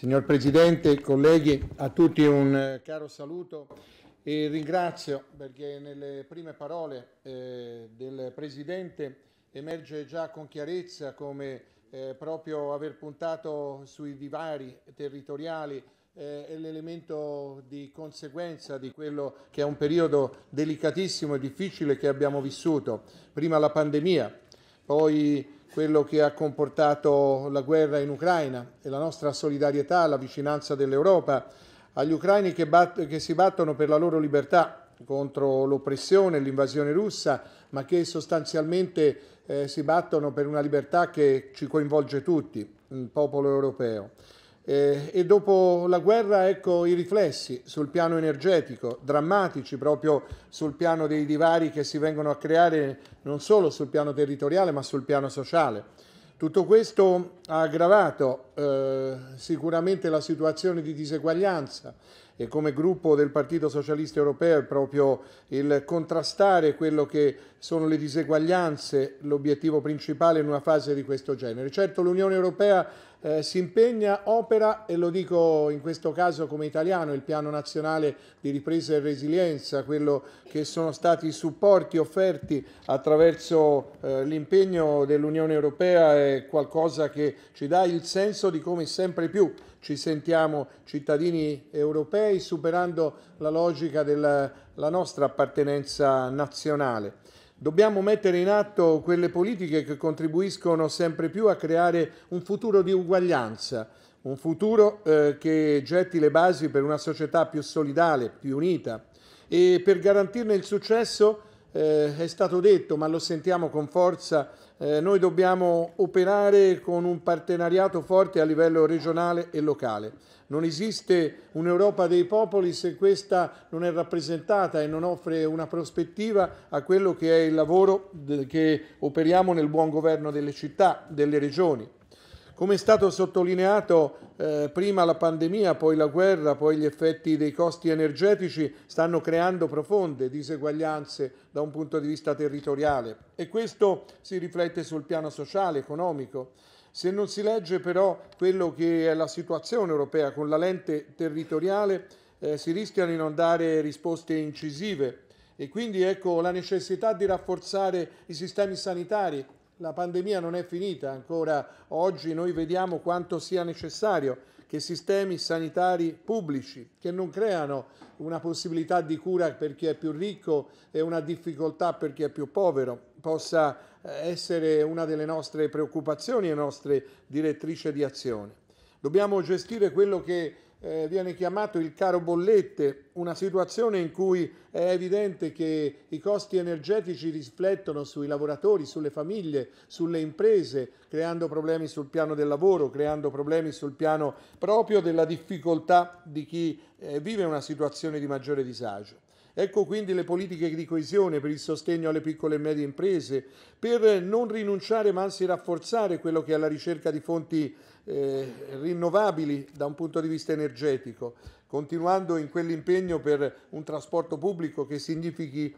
Signor Presidente, colleghi, a tutti un eh, caro saluto e ringrazio perché nelle prime parole eh, del Presidente emerge già con chiarezza come eh, proprio aver puntato sui divari territoriali eh, è l'elemento di conseguenza di quello che è un periodo delicatissimo e difficile che abbiamo vissuto. Prima la pandemia, poi quello che ha comportato la guerra in Ucraina e la nostra solidarietà, la vicinanza dell'Europa agli ucraini che, bat che si battono per la loro libertà contro l'oppressione e l'invasione russa, ma che sostanzialmente eh, si battono per una libertà che ci coinvolge tutti, il popolo europeo. Eh, e dopo la guerra ecco i riflessi sul piano energetico, drammatici proprio sul piano dei divari che si vengono a creare non solo sul piano territoriale ma sul piano sociale. Tutto questo ha aggravato eh, sicuramente la situazione di diseguaglianza, e come gruppo del Partito Socialista Europeo è proprio il contrastare quello che sono le diseguaglianze l'obiettivo principale in una fase di questo genere. Certo l'Unione Europea eh, si impegna, opera e lo dico in questo caso come italiano, il piano nazionale di ripresa e resilienza, quello che sono stati i supporti offerti attraverso eh, l'impegno dell'Unione Europea è qualcosa che ci dà il senso di come sempre più ci sentiamo cittadini europei europei, superando la logica della nostra appartenenza nazionale. Dobbiamo mettere in atto quelle politiche che contribuiscono sempre più a creare un futuro di uguaglianza, un futuro eh, che getti le basi per una società più solidale, più unita. E per garantirne il successo, eh, è stato detto, ma lo sentiamo con forza, eh, noi dobbiamo operare con un partenariato forte a livello regionale e locale. Non esiste un'Europa dei popoli se questa non è rappresentata e non offre una prospettiva a quello che è il lavoro che operiamo nel buon governo delle città, delle regioni. Come è stato sottolineato, eh, prima la pandemia, poi la guerra, poi gli effetti dei costi energetici stanno creando profonde diseguaglianze da un punto di vista territoriale e questo si riflette sul piano sociale, economico. Se non si legge però quello che è la situazione europea con la lente territoriale, eh, si rischiano di non dare risposte incisive e quindi ecco la necessità di rafforzare i sistemi sanitari la pandemia non è finita ancora oggi, noi vediamo quanto sia necessario che sistemi sanitari pubblici che non creano una possibilità di cura per chi è più ricco e una difficoltà per chi è più povero possa eh, essere una delle nostre preoccupazioni e nostre direttrici di azione. Dobbiamo gestire quello che eh, viene chiamato il caro bollette, una situazione in cui è evidente che i costi energetici riflettono sui lavoratori, sulle famiglie, sulle imprese, creando problemi sul piano del lavoro, creando problemi sul piano proprio della difficoltà di chi eh, vive una situazione di maggiore disagio. Ecco quindi le politiche di coesione per il sostegno alle piccole e medie imprese, per non rinunciare ma anzi rafforzare quello che è la ricerca di fonti eh, rinnovabili da un punto di vista energetico, continuando in quell'impegno per un trasporto pubblico che significhi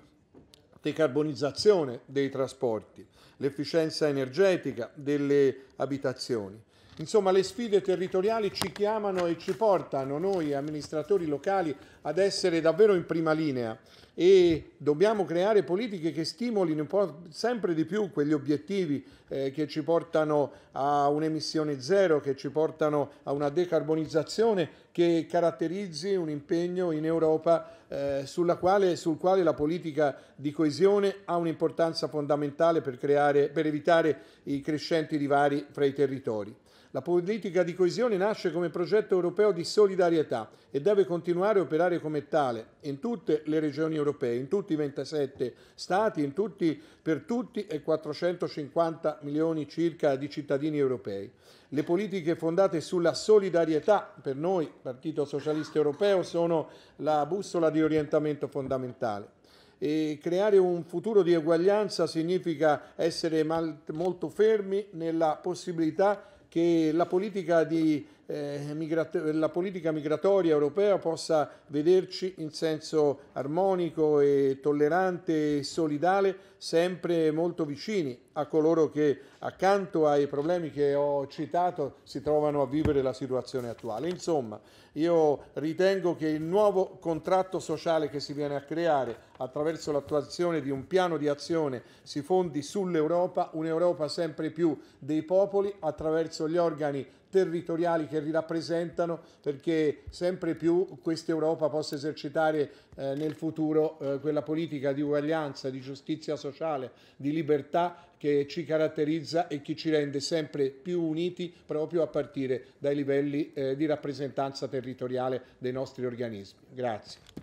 decarbonizzazione dei trasporti, l'efficienza energetica delle abitazioni. Insomma, le sfide territoriali ci chiamano e ci portano noi amministratori locali ad essere davvero in prima linea e dobbiamo creare politiche che stimolino sempre di più quegli obiettivi eh, che ci portano a un'emissione zero, che ci portano a una decarbonizzazione che caratterizzi un impegno in Europa eh, quale, sul quale la politica di coesione ha un'importanza fondamentale per, creare, per evitare i crescenti divari fra i territori. La politica di coesione nasce come progetto europeo di solidarietà e deve continuare a operare come tale in tutte le regioni europee, in tutti i 27 Stati, tutti, per tutti e 450 milioni circa di cittadini europei. Le politiche fondate sulla solidarietà, per noi, Partito Socialista Europeo, sono la bussola di orientamento fondamentale. E creare un futuro di eguaglianza significa essere molto fermi nella possibilità che la politica di eh, la politica migratoria europea possa vederci in senso armonico e tollerante e solidale sempre molto vicini a coloro che accanto ai problemi che ho citato si trovano a vivere la situazione attuale. Insomma, io ritengo che il nuovo contratto sociale che si viene a creare attraverso l'attuazione di un piano di azione si fondi sull'Europa, un'Europa sempre più dei popoli attraverso gli organi territoriali che li rappresentano perché sempre più questa Europa possa esercitare eh, nel futuro eh, quella politica di uguaglianza, di giustizia sociale, di libertà che ci caratterizza e che ci rende sempre più uniti proprio a partire dai livelli eh, di rappresentanza territoriale dei nostri organismi. Grazie.